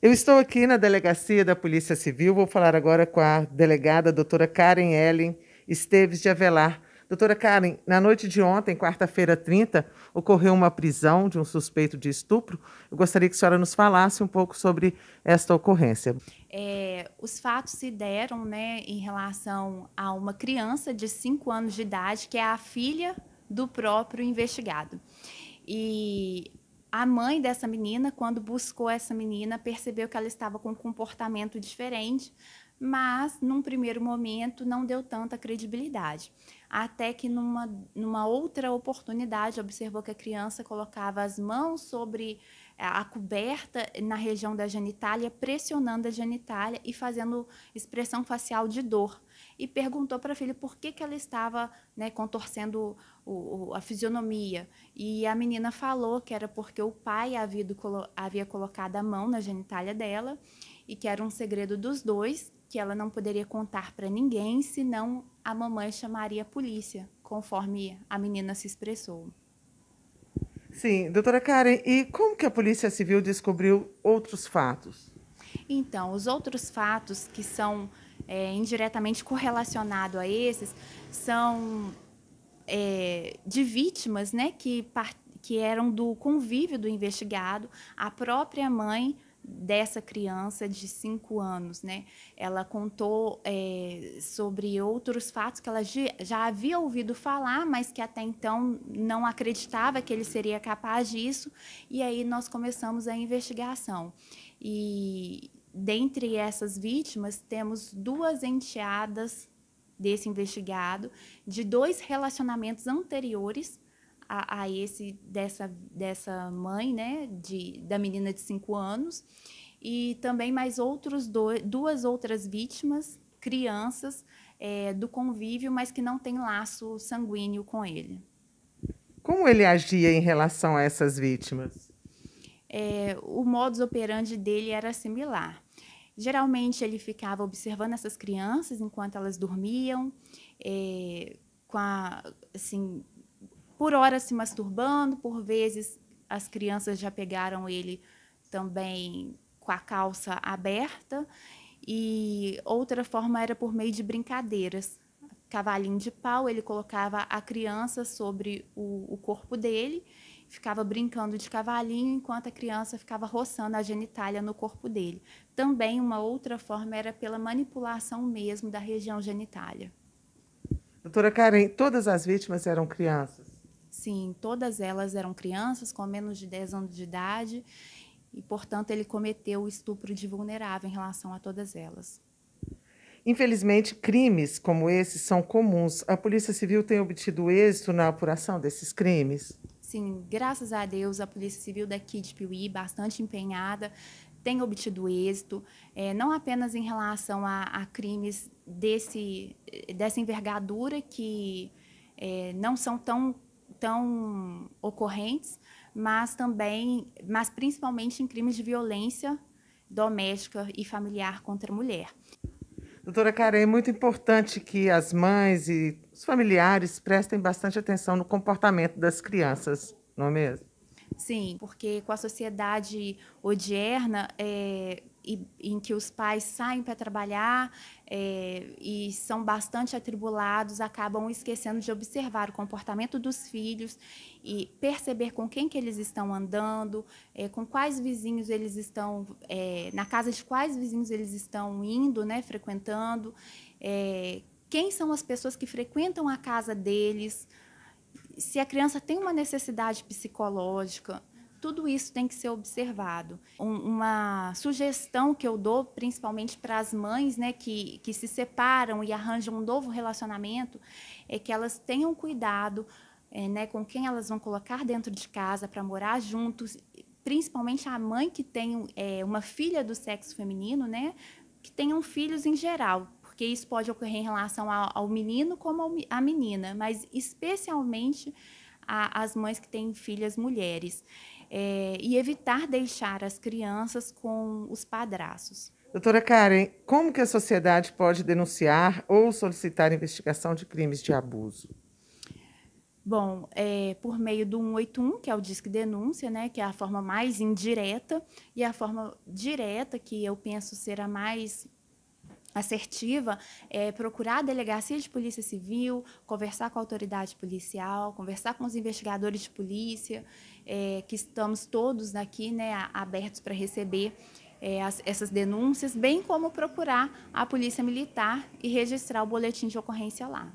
Eu estou aqui na delegacia da Polícia Civil. Vou falar agora com a delegada, a doutora Karen Ellen Esteves de Avelar. Doutora Karen, na noite de ontem, quarta-feira 30, ocorreu uma prisão de um suspeito de estupro. Eu gostaria que a senhora nos falasse um pouco sobre esta ocorrência. É, os fatos se deram né, em relação a uma criança de 5 anos de idade, que é a filha do próprio investigado. E a mãe dessa menina, quando buscou essa menina, percebeu que ela estava com um comportamento diferente, mas num primeiro momento não deu tanta credibilidade. Até que numa, numa outra oportunidade observou que a criança colocava as mãos sobre a coberta na região da genitália, pressionando a genitália e fazendo expressão facial de dor e perguntou para a filha por que, que ela estava né, contorcendo o, o, a fisionomia. E a menina falou que era porque o pai havia, havia colocado a mão na genitália dela e que era um segredo dos dois, que ela não poderia contar para ninguém, senão a mamãe chamaria a polícia, conforme a menina se expressou. Sim, doutora Karen, e como que a Polícia Civil descobriu outros fatos? Então, os outros fatos que são é, indiretamente correlacionado a esses são é, de vítimas né, que, que eram do convívio do investigado, a própria mãe dessa criança de cinco anos, né? Ela contou é, sobre outros fatos que ela já havia ouvido falar, mas que até então não acreditava que ele seria capaz disso. E aí nós começamos a investigação. E dentre essas vítimas, temos duas enteadas desse investigado de dois relacionamentos anteriores a, a esse dessa, dessa mãe, né, de, da menina de cinco anos, e também mais outros do, duas outras vítimas, crianças é, do convívio, mas que não tem laço sanguíneo com ele. Como ele agia em relação a essas vítimas? É, o modus operandi dele era similar. Geralmente ele ficava observando essas crianças enquanto elas dormiam, é, com a, assim, por horas se masturbando, por vezes as crianças já pegaram ele também com a calça aberta. E outra forma era por meio de brincadeiras. Cavalinho de pau, ele colocava a criança sobre o, o corpo dele ficava brincando de cavalinho enquanto a criança ficava roçando a genitália no corpo dele. Também uma outra forma era pela manipulação mesmo da região genitália. Doutora Karen, todas as vítimas eram crianças? Sim, todas elas eram crianças com menos de 10 anos de idade e, portanto, ele cometeu o estupro de vulnerável em relação a todas elas. Infelizmente, crimes como esses são comuns. A Polícia Civil tem obtido êxito na apuração desses crimes? Sim, graças a Deus, a Polícia Civil daqui de Piuí, bastante empenhada, tem obtido êxito, é, não apenas em relação a, a crimes desse, dessa envergadura que é, não são tão, tão ocorrentes, mas também, mas principalmente em crimes de violência doméstica e familiar contra a mulher. Doutora Karen, é muito importante que as mães e os familiares prestem bastante atenção no comportamento das crianças, não é mesmo? Sim, porque com a sociedade odierna é, e, em que os pais saem para trabalhar é, e são bastante atribulados, acabam esquecendo de observar o comportamento dos filhos e perceber com quem que eles estão andando, é, com quais vizinhos eles estão, é, na casa de quais vizinhos eles estão indo, né, frequentando, é, quem são as pessoas que frequentam a casa deles, se a criança tem uma necessidade psicológica, tudo isso tem que ser observado. Um, uma sugestão que eu dou, principalmente para as mães né, que, que se separam e arranjam um novo relacionamento, é que elas tenham cuidado é, né, com quem elas vão colocar dentro de casa para morar juntos, principalmente a mãe que tem é, uma filha do sexo feminino, né, que tenham filhos em geral, porque isso pode ocorrer em relação ao, menino como à menina, mas especialmente às as mães que têm filhas mulheres. É, e evitar deixar as crianças com os padraços. Doutora Karen, como que a sociedade pode denunciar ou solicitar investigação de crimes de abuso? Bom, é, por meio do 181, que é o Disque Denúncia, né, que é a forma mais indireta, e a forma direta, que eu penso ser a mais assertiva é procurar a delegacia de polícia civil, conversar com a autoridade policial, conversar com os investigadores de polícia, é, que estamos todos aqui né, abertos para receber é, as, essas denúncias, bem como procurar a polícia militar e registrar o boletim de ocorrência lá.